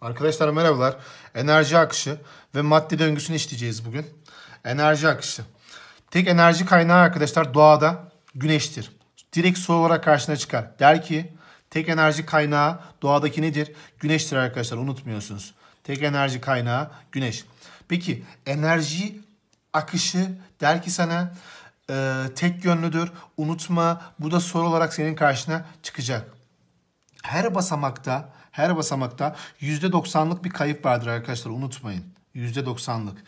Arkadaşlar merhabalar. Enerji akışı ve madde döngüsünü işleyeceğiz bugün. Enerji akışı. Tek enerji kaynağı arkadaşlar doğada güneştir. Direkt soru olarak karşına çıkar. Der ki tek enerji kaynağı doğadaki nedir? Güneştir arkadaşlar unutmuyorsunuz. Tek enerji kaynağı güneş. Peki enerji akışı der ki sana e, tek yönlüdür. Unutma bu da soru olarak senin karşına çıkacak. Her basamakta her basamakta %90'lık bir kayıp vardır arkadaşlar unutmayın. %90'lık.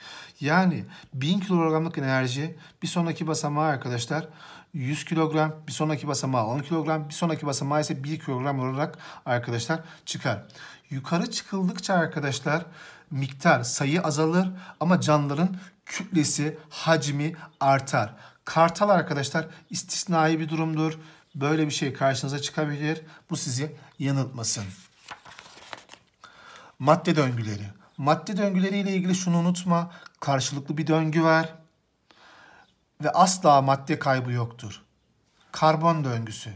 Yani 1000 kilogramlık enerji bir sonraki basamağa arkadaşlar 100 kilogram, bir sonraki basamağa 10 kilogram, bir sonraki basamağa ise 1 kilogram olarak arkadaşlar çıkar. Yukarı çıkıldıkça arkadaşlar miktar, sayı azalır ama canlıların kütlesi, hacmi artar. Kartal arkadaşlar istisnai bir durumdur. Böyle bir şey karşınıza çıkabilir. Bu sizi yanıltmasın. Madde döngüleri. Madde döngüleriyle ilgili şunu unutma. Karşılıklı bir döngü var. Ve asla madde kaybı yoktur. Karbon döngüsü.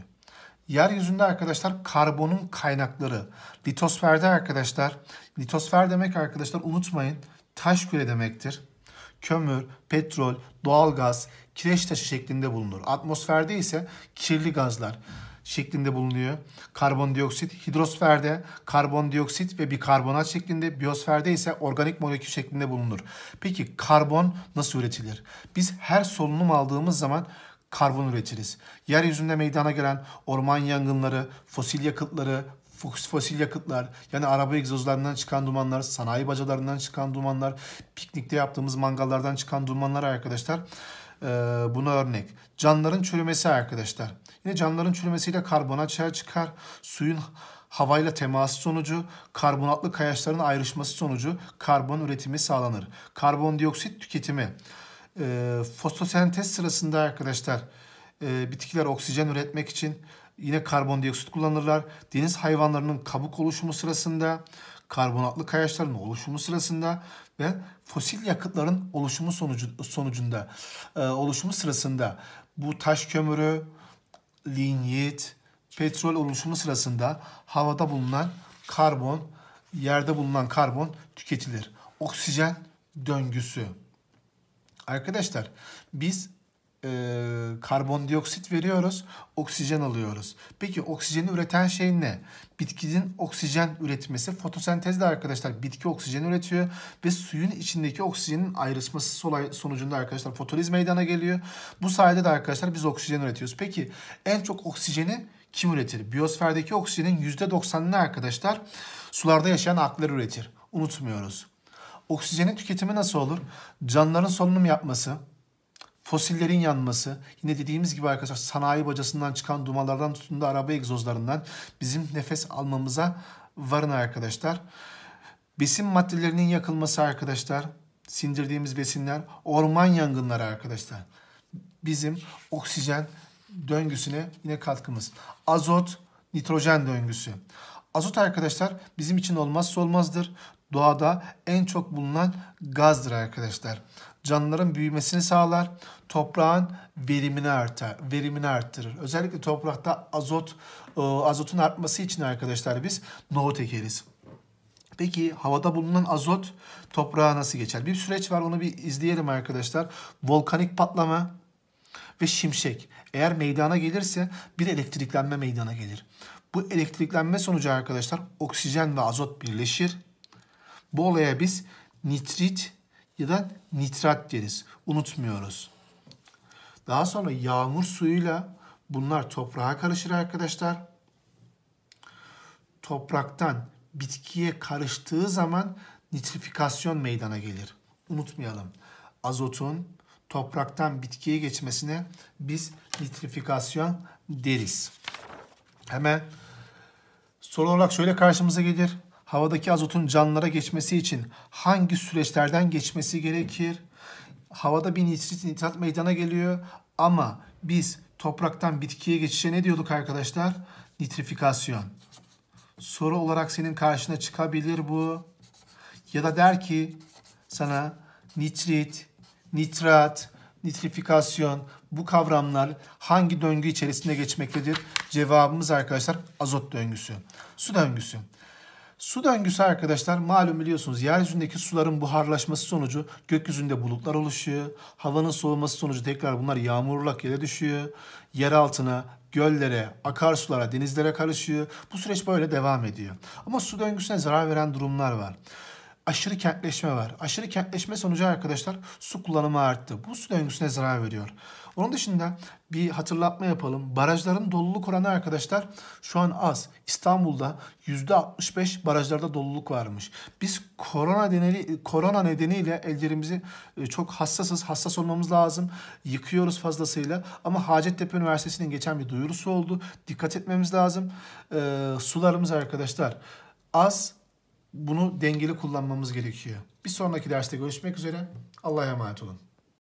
Yeryüzünde arkadaşlar karbonun kaynakları. Litosferde arkadaşlar, litosfer demek arkadaşlar unutmayın taş küre demektir. Kömür, petrol, doğalgaz, kireç taşı şeklinde bulunur. Atmosferde ise kirli gazlar şeklinde bulunuyor. Karbondioksit hidrosferde karbondioksit ve bikarbonat şeklinde, biyosferde ise organik molekül şeklinde bulunur. Peki karbon nasıl üretilir? Biz her solunum aldığımız zaman karbon üretiriz. Yeryüzünde meydana gelen orman yangınları, fosil yakıtları, fosil yakıtlar yani araba egzozlarından çıkan dumanlar, sanayi bacalarından çıkan dumanlar, piknikte yaptığımız mangallardan çıkan dumanlar arkadaşlar ee, buna örnek. Canların çürümesi arkadaşlar. Yine canların çürümesiyle karbon açığa çıkar. Suyun havayla teması sonucu karbonatlı kayaçların ayrışması sonucu karbon üretimi sağlanır. Karbondioksit tüketimi e, fotosentez sırasında arkadaşlar e, bitkiler oksijen üretmek için yine karbondioksit kullanırlar. Deniz hayvanlarının kabuk oluşumu sırasında karbonatlı kayaçların oluşumu sırasında ve fosil yakıtların oluşumu sonucu, sonucunda e, oluşumu sırasında bu taş kömürü, linyit, petrol oluşumu sırasında havada bulunan karbon, yerde bulunan karbon tüketilir. Oksijen döngüsü. Arkadaşlar biz e, karbondioksit veriyoruz, oksijen alıyoruz. Peki oksijeni üreten şey ne? Bitkinin oksijen üretmesi fotosentezde arkadaşlar bitki oksijen üretiyor ve suyun içindeki oksijenin ayrışması sonucunda arkadaşlar fotoliz meydana geliyor. Bu sayede de arkadaşlar biz oksijen üretiyoruz. Peki en çok oksijeni kim üretir? Biyosferdeki oksijenin %90'ını arkadaşlar sularda yaşayan akler üretir. Unutmuyoruz. Oksijenin tüketimi nasıl olur? Canlıların solunum yapması, fosillerin yanması, yine dediğimiz gibi arkadaşlar sanayi bacasından çıkan dumanlardan tutun da araba egzozlarından bizim nefes almamıza varın arkadaşlar. Besin maddelerinin yakılması arkadaşlar, sindirdiğimiz besinler, orman yangınları arkadaşlar. Bizim oksijen döngüsüne yine katkımız. Azot, nitrojen döngüsü. Azot arkadaşlar bizim için olmazsa olmazdır. Doğada en çok bulunan gazdır arkadaşlar canlıların büyümesini sağlar, toprağın verimini artar, verimini arttırır. Özellikle toprakta azot e, azotun artması için arkadaşlar biz nohut ekeriz. Peki havada bulunan azot toprağa nasıl geçer? Bir süreç var onu bir izleyelim arkadaşlar. Volkanik patlama ve şimşek. Eğer meydana gelirse bir elektriklenme meydana gelir. Bu elektriklenme sonucu arkadaşlar oksijen ve azot birleşir. Bu olaya biz nitrit ya da nitrat deriz. Unutmuyoruz. Daha sonra yağmur suyuyla bunlar toprağa karışır arkadaşlar. Topraktan bitkiye karıştığı zaman nitrifikasyon meydana gelir. Unutmayalım. Azotun topraktan bitkiye geçmesine biz nitrifikasyon deriz. Hemen soru olarak şöyle karşımıza gelir havadaki azotun canlılara geçmesi için hangi süreçlerden geçmesi gerekir? Havada bir nitrit nitrat meydana geliyor ama biz topraktan bitkiye geçişe ne diyorduk arkadaşlar? Nitrifikasyon. Soru olarak senin karşına çıkabilir bu. Ya da der ki sana nitrit, nitrat, nitrifikasyon bu kavramlar hangi döngü içerisinde geçmektedir? Cevabımız arkadaşlar azot döngüsü. Su döngüsü. Su döngüsü arkadaşlar malum biliyorsunuz yeryüzündeki suların buharlaşması sonucu gökyüzünde bulutlar oluşuyor. Havanın soğuması sonucu tekrar bunlar yağmurlak yere düşüyor. Yer altına, göllere, akarsulara, denizlere karışıyor. Bu süreç böyle devam ediyor. Ama su döngüsüne zarar veren durumlar var aşırı kentleşme var. Aşırı kentleşme sonucu arkadaşlar su kullanımı arttı. Bu su döngüsüne zarar veriyor. Onun dışında bir hatırlatma yapalım. Barajların doluluk oranı arkadaşlar şu an az. İstanbul'da %65 barajlarda doluluk varmış. Biz korona nedeni korona nedeniyle ellerimizi e, çok hassasız, hassas olmamız lazım. Yıkıyoruz fazlasıyla ama Hacettepe Üniversitesi'nin geçen bir duyurusu oldu. Dikkat etmemiz lazım. E, sularımız arkadaşlar az bunu dengeli kullanmamız gerekiyor. Bir sonraki derste görüşmek üzere. Allah'a emanet olun.